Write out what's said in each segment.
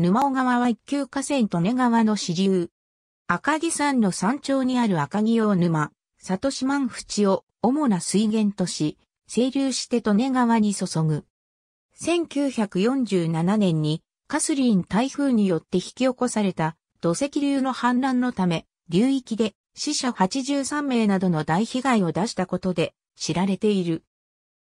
沼尾川は一級河川利根川の支流。赤城山の山頂にある赤城大沼、里島淵を主な水源とし、清流して利根川に注ぐ。1947年にカスリン台風によって引き起こされた土石流の氾濫のため、流域で死者83名などの大被害を出したことで知られている。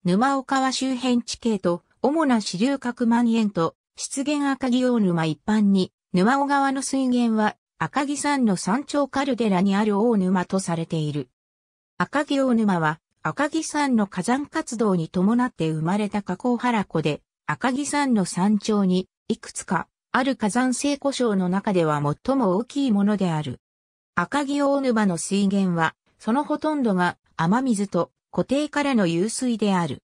沼岡川周辺地形と主な支流各万円と湿原赤城大沼一般に、沼尾川の水源は赤城山の山頂カルデラにある大沼とされている。赤城大沼は赤城山の火山活動に伴って生まれた加工原湖で赤城山の山頂にいくつかある火山性故障の中では最も大きいものである。赤城大沼の水源はそのほとんどが雨水と湖底からの湧水である。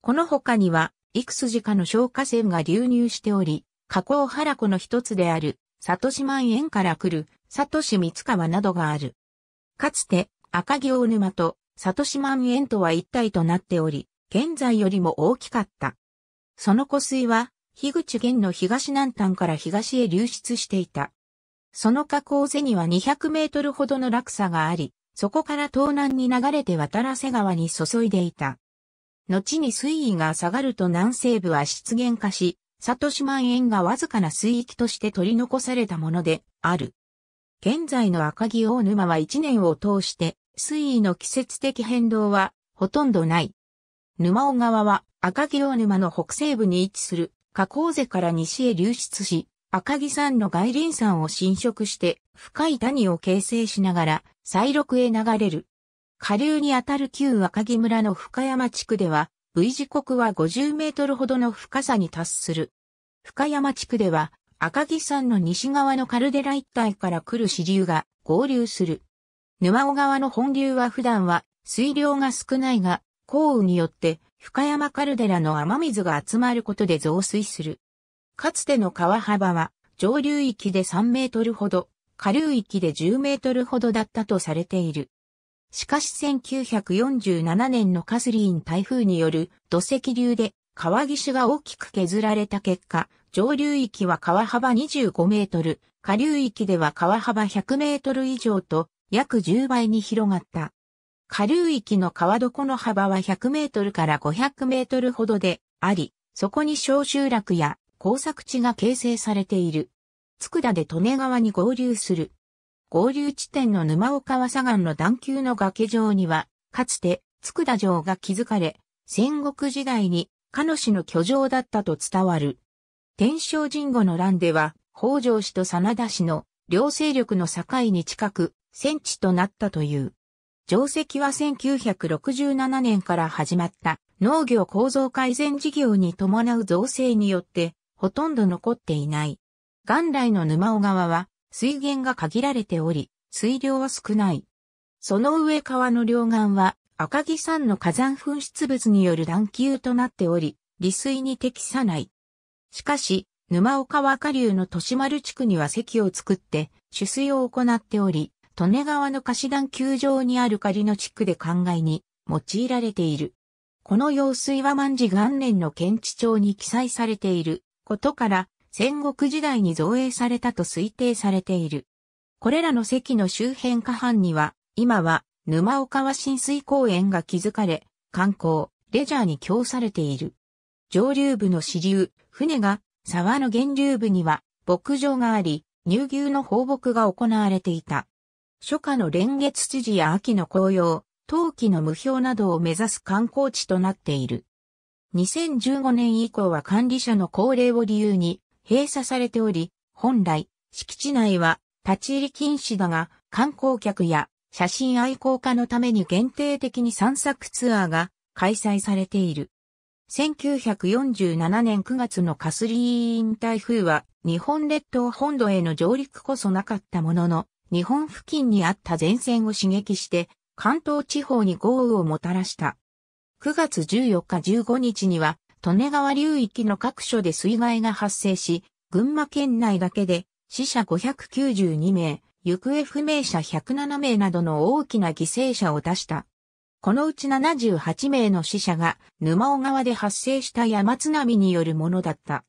この他にはいくつかの消火栓が流入しており、加工原湖の一つである、里島万円から来る、里市三川などがある。かつて、赤行沼と里島万円とは一体となっており、現在よりも大きかった。その湖水は、樋口県の東南端から東へ流出していた。その河口瀬には200メートルほどの落差があり、そこから東南に流れて渡良瀬川に注いでいた。後に水位が下がると南西部は湿原化し、里島園がわずかな水域として取り残されたものである。現在の赤城大沼は一年を通して水位の季節的変動はほとんどない。沼尾川は赤城大沼の北西部に位置する河口瀬から西へ流出し、赤城山の外輪山を侵食して深い谷を形成しながら、西麓へ流れる。下流にあたる旧赤木村の深山地区では、V 時刻は50メートルほどの深さに達する。深山地区では、赤木山の西側のカルデラ一帯から来る支流が合流する。沼尾川の本流は普段は水量が少ないが、降雨によって深山カルデラの雨水が集まることで増水する。かつての川幅は上流域で3メートルほど、下流域で10メートルほどだったとされている。しかし1947年のカスリーン台風による土石流で川岸が大きく削られた結果、上流域は川幅25メートル、下流域では川幅100メートル以上と約10倍に広がった。下流域の川床の幅は100メートルから500メートルほどであり、そこに小集落や工作地が形成されている。佃で利根川に合流する合流地点の沼尾川左岸の段丘の崖上には、かつて、佃城が築かれ、戦国時代に、彼氏の居城だったと伝わる。天正神後の乱では、北条氏と真田氏の両勢力の境に近く、戦地となったという。定石は1967年から始まった農業構造改善事業に伴う造成によって、ほとんど残っていない。元来の沼尾川は、水源が限られており、水量は少ない。その上川の両岸は赤城山の火山噴出物による断球となっており、利水に適さない。しかし、沼岡和下流の都市丸地区には堰を作って取水を行っており、利根川の貸し段球場にある仮の地区で灌漑に用いられている。この用水は万事元年の検地帳に記載されていることから、戦国時代に造営されたと推定されている。これらの席の周辺下半には、今は沼岡は浸水公園が築かれ、観光、レジャーに供されている。上流部の支流、船が沢の源流部には牧場があり、乳牛の放牧が行われていた。初夏の連月知事や秋の紅葉、冬季の無氷などを目指す観光地となっている。2015年以降は管理者の高齢を理由に、閉鎖されており、本来、敷地内は立ち入り禁止だが、観光客や写真愛好家のために限定的に散策ツアーが開催されている。1947年9月のカスリーン台風は日本列島本土への上陸こそなかったものの、日本付近にあった前線を刺激して関東地方に豪雨をもたらした。9月14日15日には利根川流域の各所で水害が発生し、群馬県内だけで死者592名、行方不明者107名などの大きな犠牲者を出した。このうち78名の死者が沼尾川で発生した山津波によるものだった。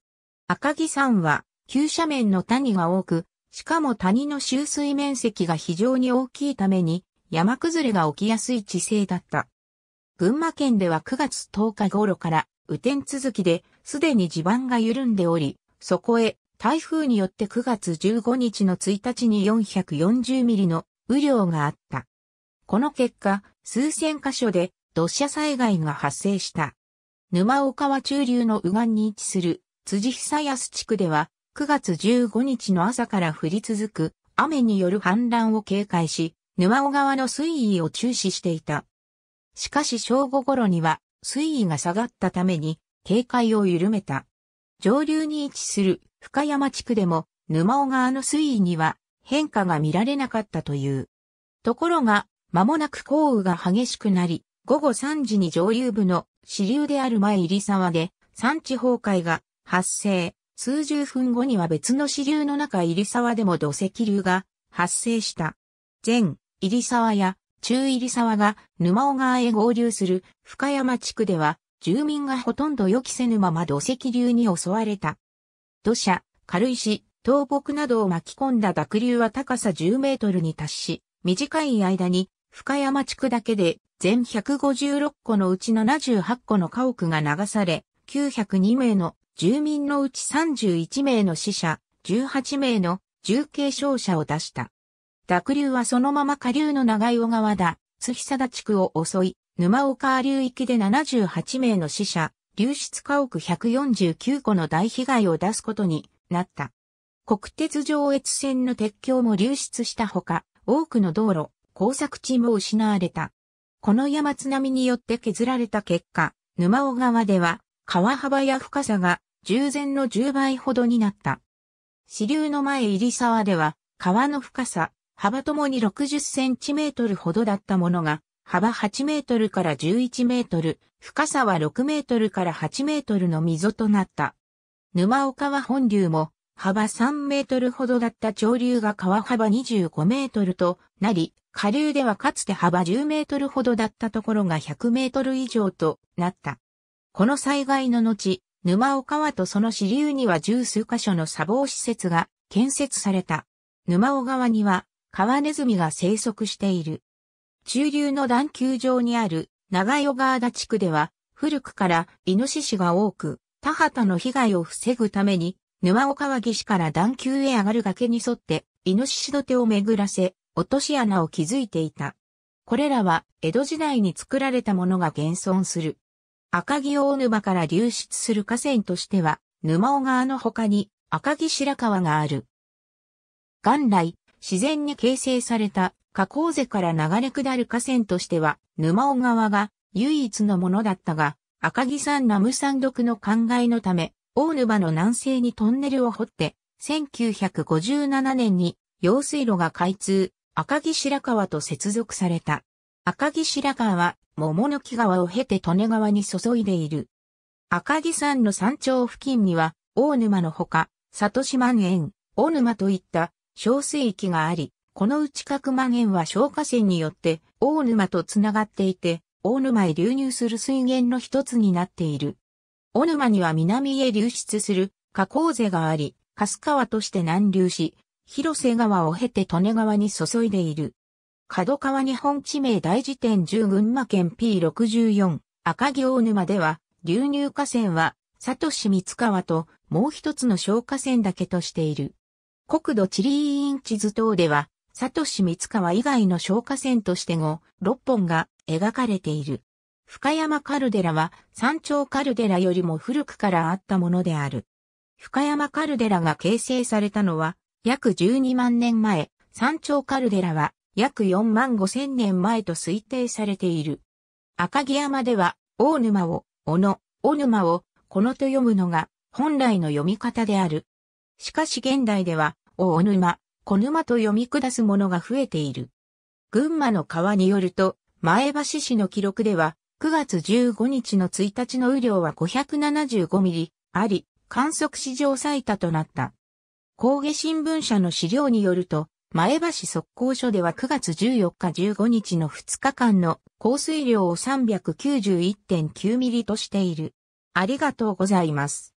赤城山は急斜面の谷が多く、しかも谷の周水面積が非常に大きいために山崩れが起きやすい地勢だった。群馬県では9月10日頃から雨天続きで、すでに地盤が緩んでおり、そこへ、台風によって9月15日の1日に440ミリの雨量があった。この結果、数千箇所で土砂災害が発生した。沼尾川中流の右岸に位置する辻久安地区では9月15日の朝から降り続く雨による氾濫を警戒し、沼尾川の水位を注視していた。しかし正午頃には水位が下がったために警戒を緩めた。上流に位置する深山地区でも沼尾川の水位には変化が見られなかったという。ところが、間もなく降雨が激しくなり、午後3時に上流部の支流である前入沢で山地崩壊が発生。数十分後には別の支流の中入沢でも土石流が発生した。前入沢や中入沢が沼尾川へ合流する深山地区では、住民がほとんど予期せぬまま土石流に襲われた。土砂、軽石、倒木などを巻き込んだ濁流は高さ10メートルに達し、短い間に深山地区だけで全156個のうち78個の家屋が流され、902名の住民のうち31名の死者、18名の重軽傷者を出した。濁流はそのまま下流の長い尾川だ、津久田地区を襲い、沼岡流域で78名の死者、流出家屋149個の大被害を出すことになった。国鉄上越線の鉄橋も流出したほか、多くの道路、工作地も失われた。この山津波によって削られた結果、沼尾川では川幅や深さが従前の10倍ほどになった。支流の前入沢では川の深さ幅ともに60センチメートルほどだったものが、幅8メートルから11メートル、深さは6メートルから8メートルの溝となった。沼岡は本流も、幅3メートルほどだった潮流が川幅25メートルとなり、下流ではかつて幅10メートルほどだったところが100メートル以上となった。この災害の後、沼岡川とその支流には十数箇所の砂防施設が建設された。沼尾川にはカワネズミが生息している。中流の段丘上にある長与川田地区では、古くからイノシシが多く、田畑の被害を防ぐために、沼岡川岸から段丘へ上がる崖に沿って、イノシシの手を巡らせ、落とし穴を築いていた。これらは江戸時代に作られたものが現存する。赤城大沼から流出する河川としては、沼尾川の他に赤城白川がある。元来、自然に形成された河口瀬から流れ下る河川としては、沼尾川が唯一のものだったが、赤木山ナム山独の考えのため、大沼の南西にトンネルを掘って、1957年に用水路が開通、赤木白川と接続された。赤木白川は桃の木川を経て利根川に注いでいる。赤木山の山頂付近には、大沼のほか、里島園、大沼といった小水域があり、このうち各万円は消火栓によって大沼とつながっていて、大沼へ流入する水源の一つになっている。大沼には南へ流出する河口瀬があり、春川として南流し、広瀬川を経て利根川に注いでいる。角川日本地名大辞典10群馬県 P64 赤城大沼では流入河川は佐市三川ともう一つの小河川だけとしている。国土地理委員地図等では、佐藤市三川以外の消火線として5、6本が描かれている。深山カルデラは山頂カルデラよりも古くからあったものである。深山カルデラが形成されたのは約12万年前、山頂カルデラは約4万5千年前と推定されている。赤城山では大沼を、小野、小沼を、このと読むのが本来の読み方である。しかし現代では、大沼、小沼と読み下すものが増えている。群馬の川によると、前橋市の記録では、9月15日の1日の雨量は575ミリあり、観測史上最多となった。工芸新聞社の資料によると、前橋速攻所では9月14日15日の2日間の降水量を391.9ミリとしている。ありがとうございます。